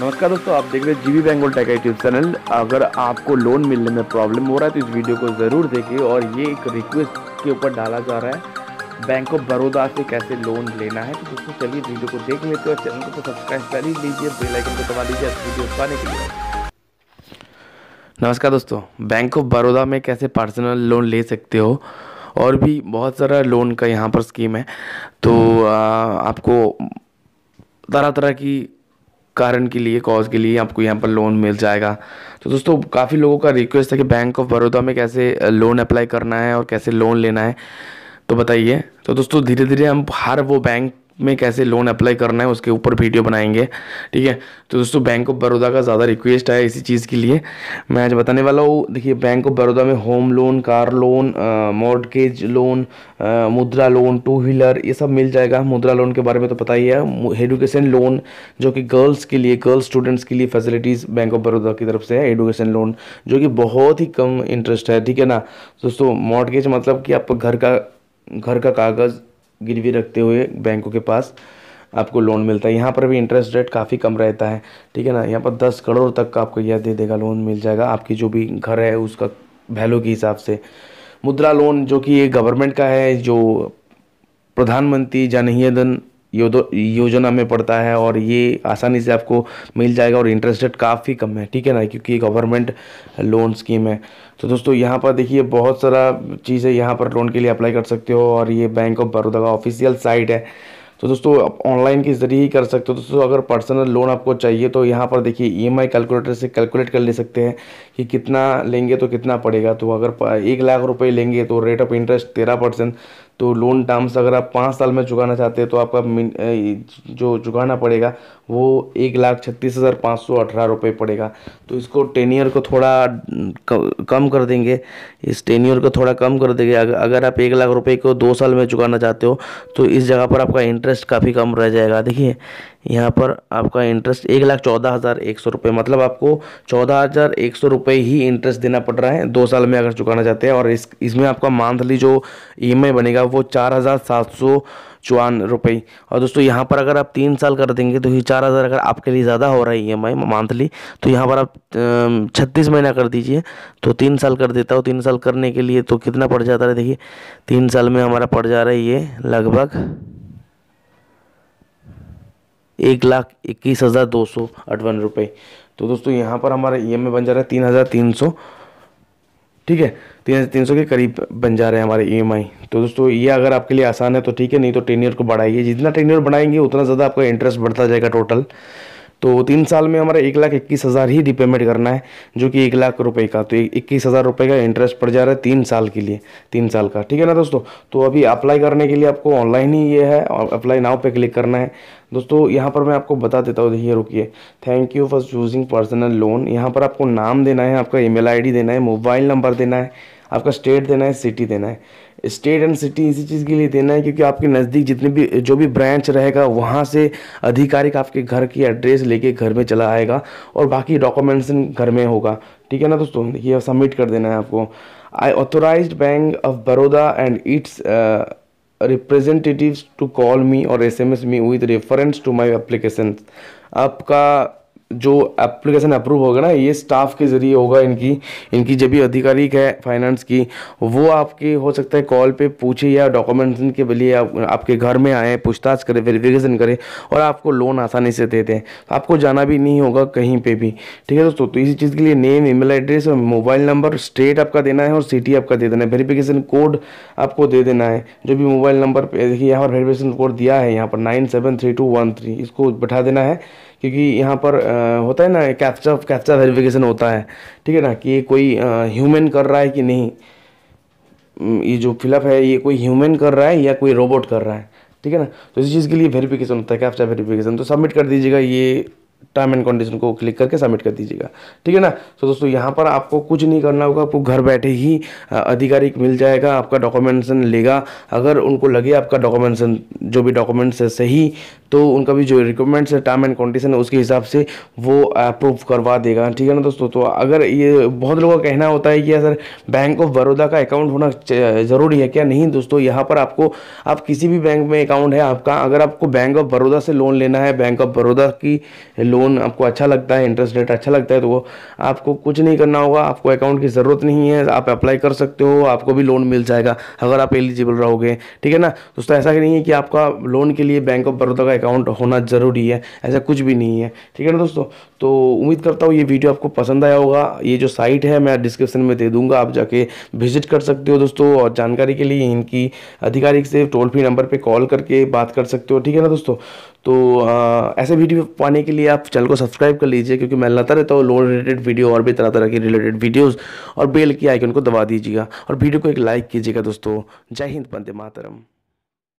नमस्कार दोस्तों आप देख रहे हैं जीवी बैंगल टेक यूट्यूब चैनल अगर आपको लोन मिलने में प्रॉब्लम हो रहा है तो इस वीडियो को ज़रूर देखिए और ये एक रिक्वेस्ट के ऊपर डाला जा रहा है बैंक ऑफ बड़ौदा से कैसे लोन लेना है तो दोस्तों चलिए वीडियो को देख लेते हैं चैनल को सब्सक्राइब कर ही लीजिए बेलाइकन को दबा लीजिए वीडियो पाने के लिए नमस्कार दोस्तों बैंक ऑफ बड़ौदा में कैसे पर्सनल लोन ले सकते हो और भी बहुत सारा लोन का यहाँ पर स्कीम है तो आपको तरह तरह की कारण के लिए कॉज के लिए आपको यहाँ पर लोन मिल जाएगा तो दोस्तों काफ़ी लोगों का रिक्वेस्ट है कि बैंक ऑफ बड़ौदा में कैसे लोन अप्लाई करना है और कैसे लोन लेना है तो बताइए तो दोस्तों धीरे धीरे हम हर वो बैंक में कैसे लोन अप्लाई करना है उसके ऊपर वीडियो बनाएंगे ठीक है तो दोस्तों बैंक ऑफ बड़ौदा का ज़्यादा रिक्वेस्ट है इसी चीज़ के लिए मैं आज बताने वाला हूँ देखिए बैंक ऑफ बड़ौदा में home loan car loan mortgage loan आ, मुद्रा लोन टू व्हीलर ये सब मिल जाएगा मुद्रा लोन के बारे में तो पता ही है एडुकेशन लोन जो कि गर्ल्स के लिए गर्ल्स स्टूडेंट्स के लिए फैसिलिटीज़ बैंक ऑफ बड़ौदा की तरफ से है एडुकेशन लोन जो कि बहुत ही कम इंटरेस्ट है ठीक है ना दोस्तों मॉडगेज मतलब कि आप घर का घर का कागज़ गिरवी रखते हुए बैंकों के पास आपको लोन मिलता है यहाँ पर भी इंटरेस्ट रेट काफ़ी कम रहता है ठीक है ना यहाँ पर दस करोड़ तक का आपको यह दे देगा लोन मिल जाएगा आपकी जो भी घर है उसका वैल्यू के हिसाब से मुद्रा लोन जो कि ये गवर्नमेंट का है जो प्रधानमंत्री जनहीदन योजना में पड़ता है और ये आसानी से आपको मिल जाएगा और इंटरेस्ट रेट काफ़ी कम है ठीक है ना क्योंकि ये गवर्नमेंट लोन स्कीम है तो दोस्तों यहाँ पर देखिए बहुत सारा चीज़ें यहाँ पर लोन के लिए अप्लाई कर सकते हो और ये बैंक ऑफ बड़ौदा का ऑफिशियल साइट है तो दोस्तों आप ऑनलाइन के ज़रिए ही कर सकते हो दोस्तों अगर पर्सनल लोन आपको चाहिए तो यहाँ पर देखिए ईएमआई e कैलकुलेटर से कैलकुलेट कर ले सकते हैं कि कितना लेंगे तो कितना पड़ेगा तो अगर एक लाख रुपए लेंगे तो रेट ऑफ इंटरेस्ट तेरह परसेंट तो लोन टर्म्स अगर आप पाँच साल में चुकाना चाहते हैं तो आपका मिन जो चुकाना पड़ेगा वो एक लाख छत्तीस हज़ार पाँच सौ अठारह रुपये पड़ेगा तो इसको टेन ईयर को थोड़ा कम कर देंगे इस टेन ईयर को थोड़ा कम कर देंगे अगर अगर आप एक लाख रुपये को दो साल में चुकाना चाहते हो तो इस जगह पर आपका इंटरेस्ट काफ़ी कम रह जाएगा देखिए यहाँ पर आपका इंटरेस्ट एक लाख चौदह हज़ार एक सौ रुपये मतलब आपको चौदह हज़ार एक सौ रुपये ही इंटरेस्ट देना पड़ रहा है दो साल में अगर चुकाना चाहते हैं और इस इसमें आपका मंथली जो ई बनेगा वो चार हज़ार सात सौ चौवन रुपये और दोस्तों यहाँ पर अगर आप तीन साल कर देंगे तो ये चार हज़ार अगर आपके लिए ज़्यादा हो रहा है ई एम आई मंथली तो यहाँ पर आप छत्तीस महीना कर दीजिए तो तीन साल कर देता हूँ तीन साल करने के लिए तो कितना पड़ जाता है देखिए तीन साल में हमारा पड़ जा रहा है ये लगभग एक लाख इक्कीस हज़ार दो सौ अठवन रुपये तो दोस्तों यहाँ पर हमारा ई e बन जा रहा है तीन हज़ार तीन सौ ठीक है तीन हज़ार तीन सौ के करीब बन जा रहे हैं हमारे ई e तो दोस्तों ये अगर आपके लिए आसान है तो ठीक है नहीं तो टेन ईयर को बढ़ाइए जितना टेन ईयर बढ़ाएंगे उतना ज़्यादा आपका इंटरेस्ट बढ़ता जाएगा टोटल तो तीन साल में हमारा एक लाख इक्कीस हज़ार ही रिपेमेंट करना है जो कि एक लाख रुपए का तो इक्कीस हज़ार रुपये का इंटरेस्ट पड़ जा रहा है तीन साल के लिए तीन साल का ठीक है ना दोस्तों तो अभी अप्लाई करने के लिए आपको ऑनलाइन ही ये है और अप्लाई नाव पे क्लिक करना है दोस्तों यहाँ पर मैं आपको बता देता हूँ देखिए रुकिए thank you for choosing personal loan यहाँ पर आपको नाम देना है आपका ई मेल देना है मोबाइल नंबर देना है आपका स्टेट देना है सिटी देना है स्टेट एंड सिटी इसी चीज़ के लिए देना है क्योंकि आपके नज़दीक जितने भी जो भी ब्रांच रहेगा वहाँ से आधिकारिक आपके घर की एड्रेस लेके घर में चला आएगा और बाकी डॉक्यूमेंट्स घर में होगा ठीक है ना दोस्तों देखिए सबमिट कर देना है आपको I authorise bank of Baroda and its representative to call me or S M S me with reference to my application आपका जो एप्लीकेशन अप्रूव होगा ना ये स्टाफ के ज़रिए होगा इनकी इनकी जब भी अधिकारिक है फाइनेंस की वो आपके हो सकता है कॉल पे पूछे या डॉक्यूमेंटेशन के लिए आप, आपके घर में आए पूछताछ करें वेरिफिकेशन करें और आपको लोन आसानी से देते हैं तो आपको जाना भी नहीं होगा कहीं पे भी ठीक है दोस्तों तो इसी चीज़ के लिए नेम ईमेल एड्रेस और मोबाइल नंबर स्टेट आपका देना है और सिटी आपका दे देना है वेरीफिकेशन कोड आपको दे देना है जो भी मोबाइल नंबर देखिए यहाँ पर वेरीफिकेशन कोड दिया है यहाँ पर नाइन इसको बैठा देना है क्योंकि यहाँ पर आ, होता है ना कैप्चा कैप्चा वेरिफिकेशन होता है ठीक है ना कि कोई ह्यूमन कर रहा है कि नहीं ये जो फिलअप है ये कोई ह्यूमन कर रहा है या कोई रोबोट कर रहा है ठीक है ना तो इस चीज़ के लिए वेरिफिकेशन होता है कैप्चा वेरिफिकेशन तो सबमिट कर दीजिएगा ये टर्म एंड कंडीशन को क्लिक करके सबमिट कर दीजिएगा ठीक है ना तो दोस्तों यहाँ पर आपको कुछ नहीं करना होगा आपको घर बैठे ही अधिकारी मिल जाएगा आपका डॉक्यूमेंटेशन लेगा अगर उनको लगे आपका डॉक्यूमेंटेशन जो भी डॉक्यूमेंट्स है सही तो उनका भी जो रिक्वायरमेंट्स है टर्म एंड कंडीशन है उसके हिसाब से वो अप्रूव uh, करवा देगा ठीक है ना दोस्तों तो अगर ये बहुत लोगों का कहना होता है कि सर बैंक ऑफ बड़ौदा का अकाउंट होना uh, ज़रूरी है क्या नहीं दोस्तों यहाँ पर आपको आप किसी भी बैंक में अकाउंट है आपका अगर आपको बैंक ऑफ बड़ौदा से लोन लेना है बैंक ऑफ बड़ौदा की लोन आपको अच्छा लगता है इंटरेस्ट रेट अच्छा लगता है तो वो आपको कुछ नहीं करना होगा आपको अकाउंट की ज़रूरत नहीं है आप अप्लाई कर सकते हो आपको भी लोन मिल जाएगा अगर आप एलिजिबल रहोगे ठीक है ना दोस्तों ऐसा नहीं है कि आपका लोन के लिए बैंक ऑफ बड़ौदा का अकाउंट होना ज़रूरी है ऐसा कुछ भी नहीं है ठीक है ना दोस्तों तो उम्मीद करता हूँ ये वीडियो आपको पसंद आया होगा ये जो साइट है मैं डिस्क्रिप्शन में दे दूंगा आप जाके विजिट कर सकते हो दोस्तों और जानकारी के लिए इनकी आधिकारिक से टोल फ्री नंबर पर कॉल करके बात कर सकते हो ठीक है ना दोस्तों तो ऐसे वीडियो पाने के लिए आप चैनल को सब्सक्राइब कर लीजिए क्योंकि मैं लाता रहता हूँ लोन रिलेटेड वीडियो और भी तरह तरह के रिलेटेड वीडियोज़ और बेल की आइकन को दबा दीजिएगा और वीडियो को एक लाइक कीजिएगा दोस्तों जय हिंद बंदे मातरम